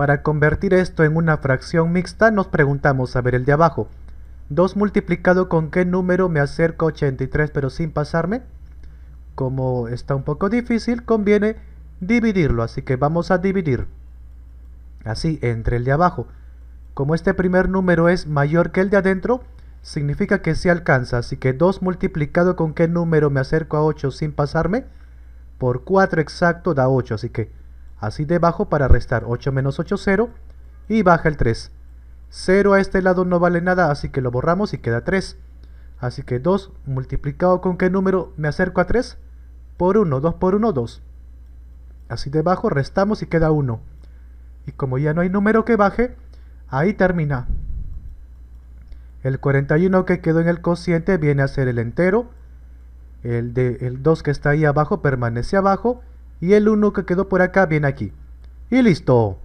Para convertir esto en una fracción mixta nos preguntamos, a ver el de abajo, 2 multiplicado con qué número me acerco a 83 pero sin pasarme. Como está un poco difícil, conviene dividirlo, así que vamos a dividir. Así, entre el de abajo. Como este primer número es mayor que el de adentro, significa que se sí alcanza, así que 2 multiplicado con qué número me acerco a 8 sin pasarme, por 4 exacto da 8, así que Así debajo para restar 8 menos 8, 0. Y baja el 3. 0 a este lado no vale nada, así que lo borramos y queda 3. Así que 2 multiplicado con qué número me acerco a 3? Por 1, 2 por 1, 2. Así debajo restamos y queda 1. Y como ya no hay número que baje, ahí termina. El 41 que quedó en el cociente viene a ser el entero. El, de, el 2 que está ahí abajo permanece abajo y el uno que quedó por acá viene aquí. Y listo.